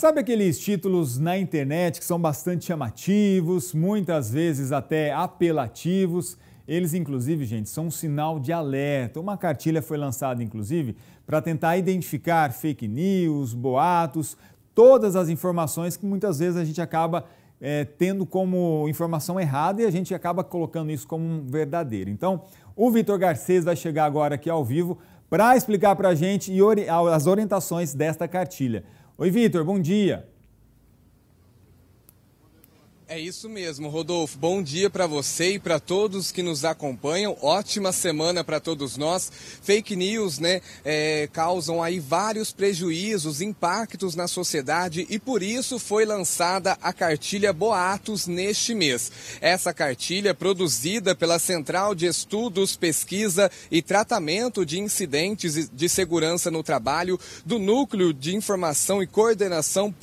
Sabe aqueles títulos na internet que são bastante chamativos, muitas vezes até apelativos? Eles, inclusive, gente, são um sinal de alerta. Uma cartilha foi lançada, inclusive, para tentar identificar fake news, boatos, todas as informações que muitas vezes a gente acaba é, tendo como informação errada e a gente acaba colocando isso como um verdadeiro. Então, o Vitor Garcês vai chegar agora aqui ao vivo para explicar para a gente as orientações desta cartilha. Oi, Vitor, bom dia. É isso mesmo, Rodolfo. Bom dia para você e para todos que nos acompanham. Ótima semana para todos nós. Fake news, né, é, causam aí vários prejuízos, impactos na sociedade e por isso foi lançada a cartilha Boatos neste mês. Essa cartilha, produzida pela Central de Estudos, Pesquisa e Tratamento de Incidentes de Segurança no Trabalho do Núcleo de Informação e Coordenação.br,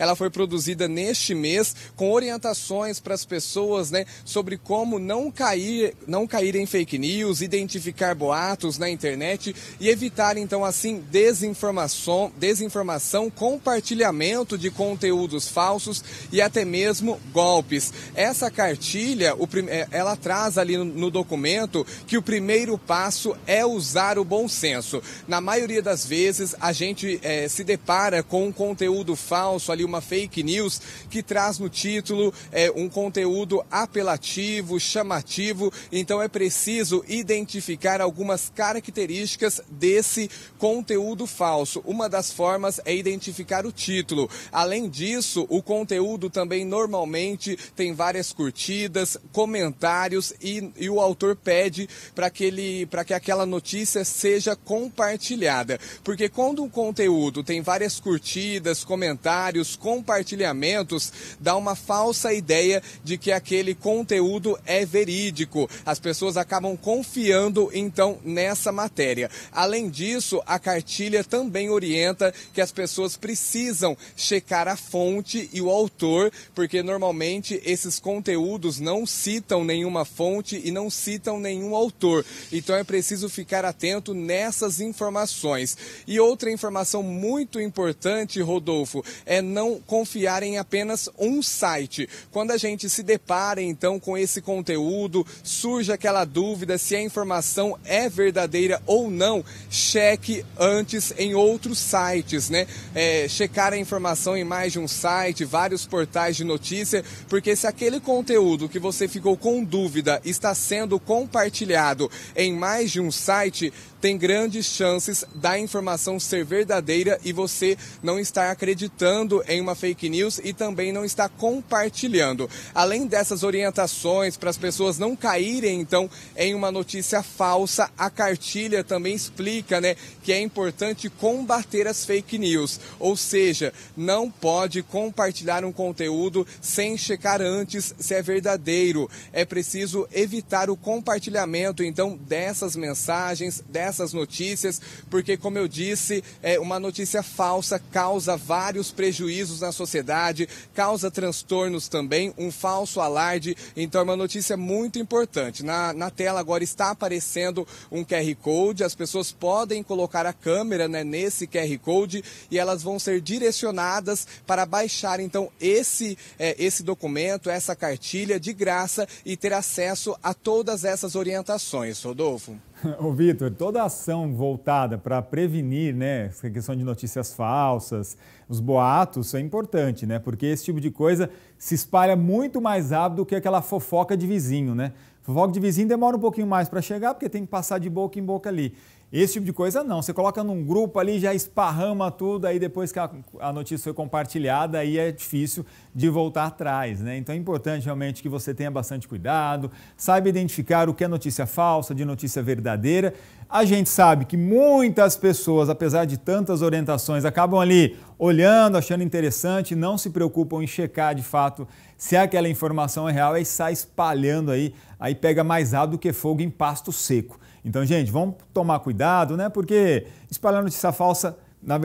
ela foi produzida neste mês com orientações para as pessoas, né, sobre como não cair, não cair em fake news, identificar boatos na internet e evitar então assim desinformação, desinformação, compartilhamento de conteúdos falsos e até mesmo golpes. Essa cartilha, o, é, ela traz ali no, no documento que o primeiro passo é usar o bom senso. Na maioria das vezes a gente é, se depara com um conteúdo falso ali, uma fake news que traz no título, é um conteúdo apelativo, chamativo, então é preciso identificar algumas características desse conteúdo falso. Uma das formas é identificar o título. Além disso, o conteúdo também normalmente tem várias curtidas, comentários e, e o autor pede para que ele para que aquela notícia seja compartilhada. Porque quando o conteúdo tem várias curtidas, comentários, compartilhamentos, dá uma falsa ideia de que aquele conteúdo é verídico. As pessoas acabam confiando então nessa matéria. Além disso, a cartilha também orienta que as pessoas precisam checar a fonte e o autor, porque normalmente esses conteúdos não citam nenhuma fonte e não citam nenhum autor. Então é preciso ficar atento nessas informações. E outra informação muito importante, Rodolfo, é não confiar em apenas um site. Quando a gente se depara então com esse conteúdo, surge aquela dúvida se a informação é verdadeira ou não, cheque antes em outros sites, né? É, checar a informação em mais de um site, vários portais de notícia, porque se aquele conteúdo que você ficou com dúvida está sendo compartilhado em mais de um site, tem grandes chances da informação ser verdadeira e você não estar acreditando em uma fake news e também não estar compartilhando. Além dessas orientações para as pessoas não caírem então em uma notícia falsa, a cartilha também explica, né, que é importante combater as fake news, ou seja, não pode compartilhar um conteúdo sem checar antes se é verdadeiro. É preciso evitar o compartilhamento então dessas mensagens, dessas notícias, porque como eu disse, é uma notícia falsa causa vários prejuízos na sociedade, causa transtornos também, um falso alarde. Então é uma notícia muito importante. Na, na tela agora está aparecendo um QR Code, as pessoas podem colocar a câmera né, nesse QR Code e elas vão ser direcionadas para baixar então esse, é, esse documento, essa cartilha de graça e ter acesso a todas essas orientações, Rodolfo. Ô, Vitor, toda ação voltada para prevenir né, a questão de notícias falsas, os boatos, é importante, né? Porque esse tipo de coisa se espalha muito mais rápido do que aquela fofoca de vizinho, né? Fofoca de vizinho demora um pouquinho mais para chegar, porque tem que passar de boca em boca ali. Esse tipo de coisa não. Você coloca num grupo ali, já esparrama tudo, aí depois que a, a, notícia foi compartilhada, aí é difícil de voltar atrás, né? Então é importante realmente que você tenha bastante cuidado, saiba identificar o que é notícia falsa, de notícia verdadeira. A gente sabe que muitas pessoas, apesar de tantas orientações, acabam ali olhando, achando interessante, não se preocupam em checar de fato se aquela informação é real e sai espalhando aí, aí pega mais água do que fogo em pasto seco. Então, gente, vamos tomar cuidado, né? Porque espalhar notícia falsa,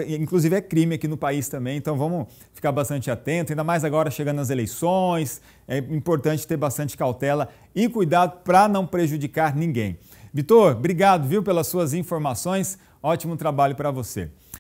inclusive é crime aqui no país também, então vamos ficar bastante atento, ainda mais agora chegando nas eleições, é importante ter bastante cautela e cuidado para não prejudicar ninguém. Vitor, obrigado, viu, pelas suas informações. Ótimo trabalho para você.